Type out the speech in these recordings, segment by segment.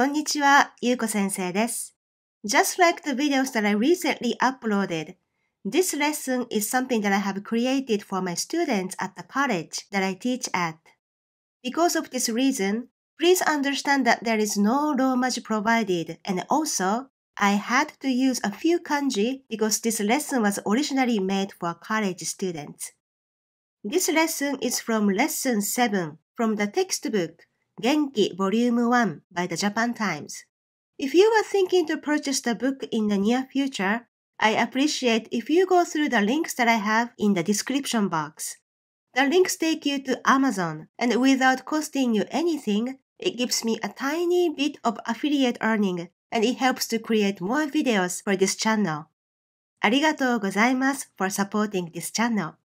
こんにちは、ゆうこ先生です。Just like the videos that I recently uploaded, this lesson is something that I have created for my students at the college that I teach at. Because of this reason, please understand that there is no Romaji provided and also I had to use a few kanji because this lesson was originally made for college students. This lesson is from lesson 7 from the textbook Genki Volume 1 by the Japan Times. If you are thinking to purchase the book in the near future, I appreciate if you go through the links that I have in the description box. The links take you to Amazon, and without costing you anything, it gives me a tiny bit of affiliate earning, and it helps to create more videos for this channel. gozaimasu for supporting this channel.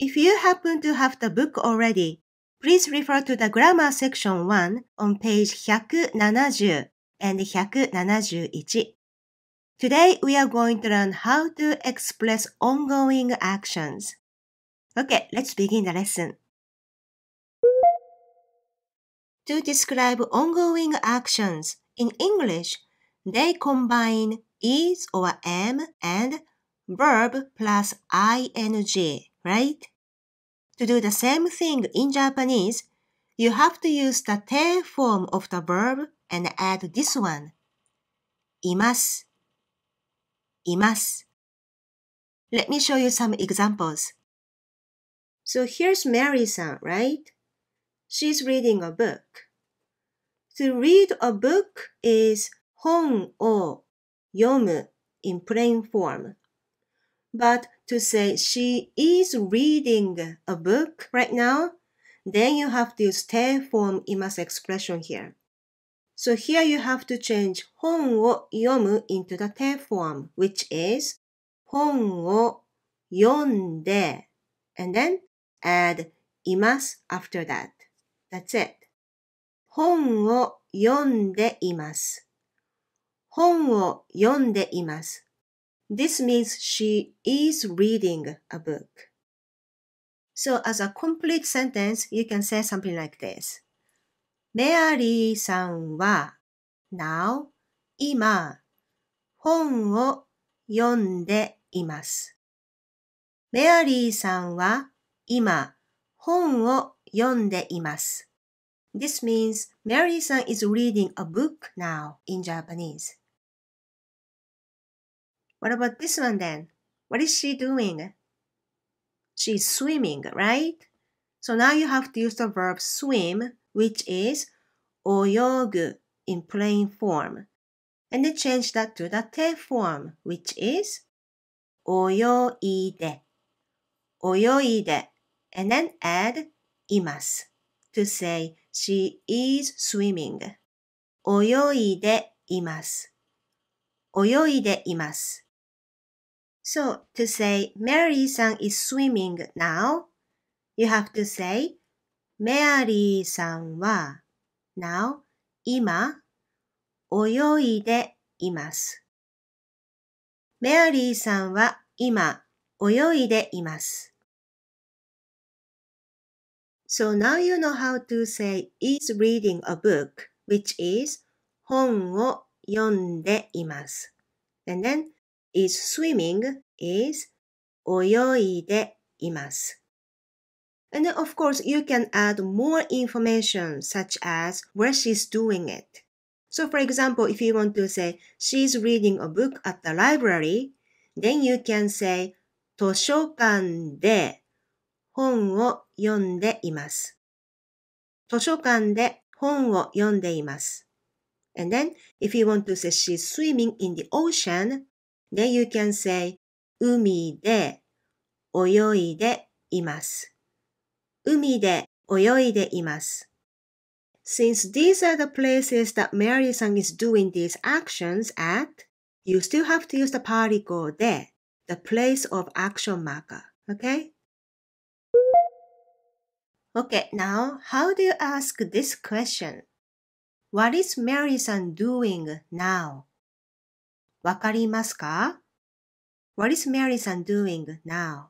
If you happen to have the book already, Please refer to the grammar section 1 on page 170 and 171. Today we are going to learn how to express ongoing actions. Okay, let's begin the lesson. To describe ongoing actions in English, they combine is or am and verb plus ing, right? To do the same thing in Japanese, you have to use the te form of the verb and add this one. います,います. Let me show you some examples. So here's Mary-san, right? She's reading a book. To read a book is 本を読む in plain form. But to say she is reading a book right now, then you have to use te form imasu expression here. So here you have to change 本を読む into the te form, which is 本を読んで and then add います after that. That's it. 本を読んでいます。本を読んでいます。this means she is reading a book. So as a complete sentence, you can say something like this. Mary-san Mary-san wa wa now ima ima hon hon yonde yonde imasu. imasu. This means Mary-san is reading a book now in Japanese. What about this one then? What is she doing? She's swimming, right? So now you have to use the verb swim, which is oyogu in plain form. And then change that to the te form, which is oyoide. Oyoide. And then add imas to say she is swimming. Oyoide imas. So, to say Mary-san is swimming now, you have to say Mary さんは now 今泳いでいます。メアリーさんは今泳いでいます。So now you know how to say is reading a book, which is 本を読んでいます。And then is swimming is 泳いでいます。And of course, you can add more information such as where she's doing it. So for example, if you want to say she's reading a book at the library, then you can say 図書館で本を読んでいます。図書館で本を読んでいます。And then, if you want to say she's swimming in the ocean, then you can say 海で泳いでいます。海で泳いでいます。Since these are the places that Mary-san is doing these actions at, you still have to use the particle the place of action marker, okay? Okay, now how do you ask this question? What is Mary-san doing now? わかりますか ?What is m a r y さん doing now?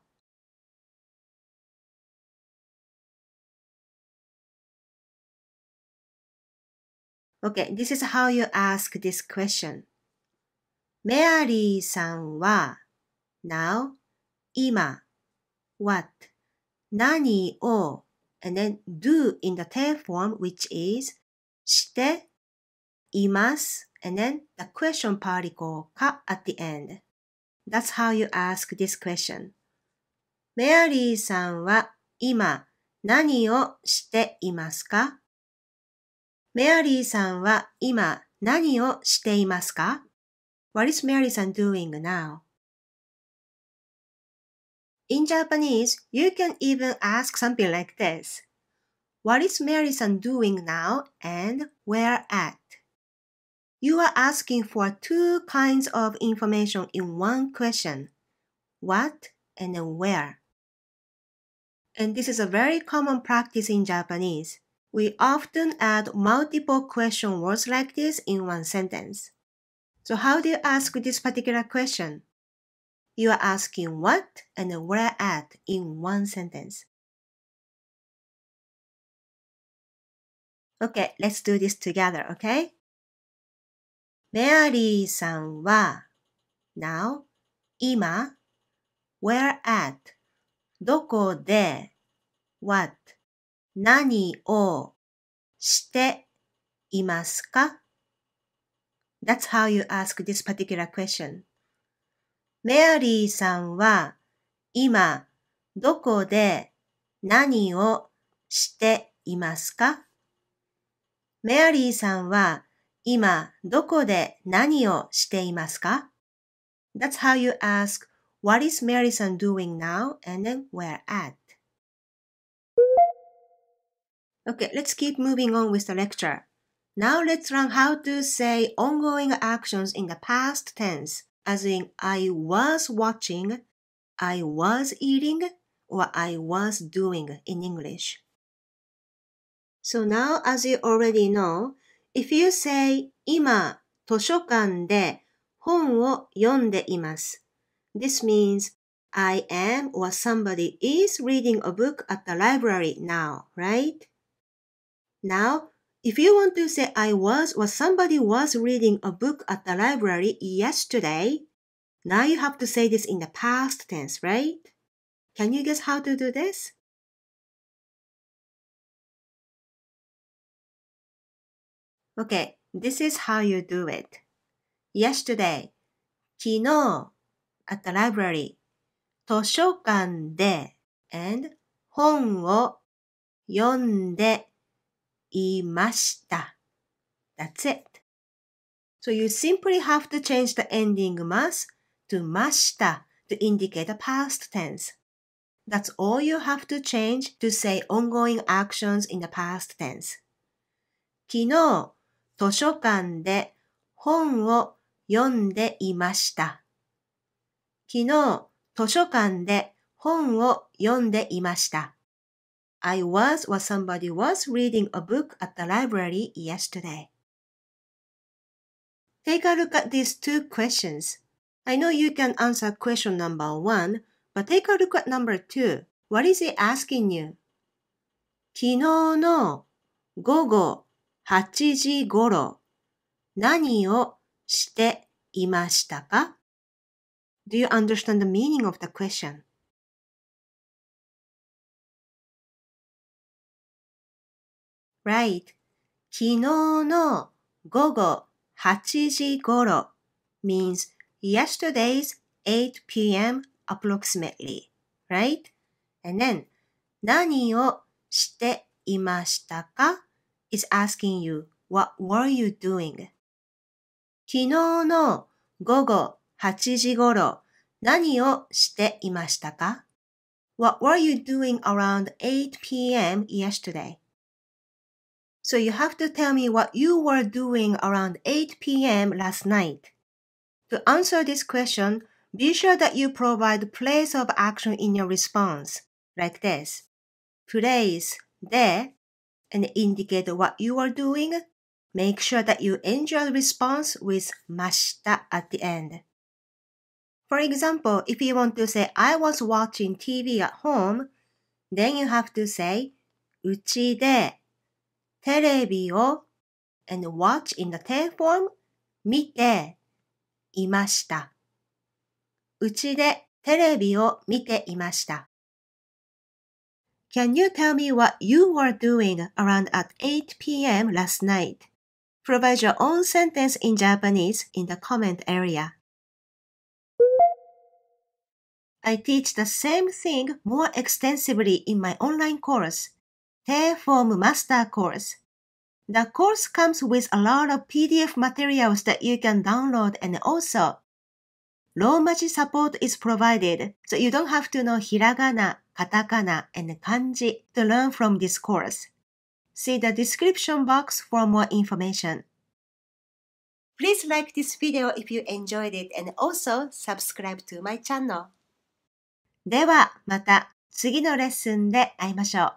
okay. this is how you ask this question. メアリーさんは、now, 今、what, 何を、and then do in the t e form which is して、います、and then the question particle か a at the end. That's how you ask this question. メアリーさんは今何をしていますかメアリーさんは今何をしていますか ?What is m a r y s o n doing now? In Japanese, you can even ask something like this. What is m a r y s o n doing now and where at? You are asking for two kinds of information in one question what and where. And this is a very common practice in Japanese. We often add multiple question words like this in one sentence. So, how do you ask this particular question? You are asking what and where at in one sentence. Okay, let's do this together, okay? メアリーさんは、now 今 where at どこで what 何をしていますか ?That's how you ask this particular question. メアリーさんは今どこで何をしていますかメアリーさんは今どこで何をしていますか That's how you ask, What Marison doing now? and then where at? Okay, let's keep moving on with the lecture. Now let's learn how to say ongoing actions in the past tense, as in I was watching, I was eating, or I was doing in English. So now, as you already know, if you say 今図書館で本を読んでいます。This means I am or somebody is reading a book at the library now, right? Now, if you want to say I was or somebody was reading a book at the library yesterday, now you have to say this in the past tense, right? Can you guess how to do this? Okay, this is how you do it. Yesterday, 昨日 at the library, 図書館で and 本を読んでいました。That's it. So you simply have to change the ending mas to ました」to indicate a past tense. That's all you have to change to say ongoing actions in the past tense. 昨日図書館で本を読んでいました。昨日、図書館で本を読んでいました。I was or somebody was reading a book at the library yesterday. Take a look at these two questions. I know you can answer question number one, but take a look at number two. What is it asking you? 昨日の午後8時ごろ何をしていましたか ?Do you understand the meaning of the question? Right. 昨日の午後8時ごろ means yesterday's 8 p.m. approximately, right? And then 何をしていましたか is asking you what were you doing? 昨日の午後8時ごろ何をしていましたか What were you doing around 8 p.m. yesterday? So you have to tell me what you were doing around 8 p.m. last night. To answer this question, be sure that you provide place of action in your response, like this. Place there. and indicate what you are doing, make sure that you end your response with ました at the end. For example, if you want to say I was watching TV at home, then you have to say うちでテレビを and watch in the t a form 見ていました。うちでテレビを見ていました。Can you tell me what you were doing around at 8 p.m. last night? Provide your own sentence in Japanese in the comment area. I teach the same thing more extensively in my online course, T-Form Master Course. The course comes with a lot of PDF materials that you can download and also Romaji support is provided, so you don't have to know hiragana カタカナ and 漢字 to learn from this course. See the description box for more information. Please like this video if you enjoyed it and also subscribe to my channel. ではまた次のレッスンで会いましょう。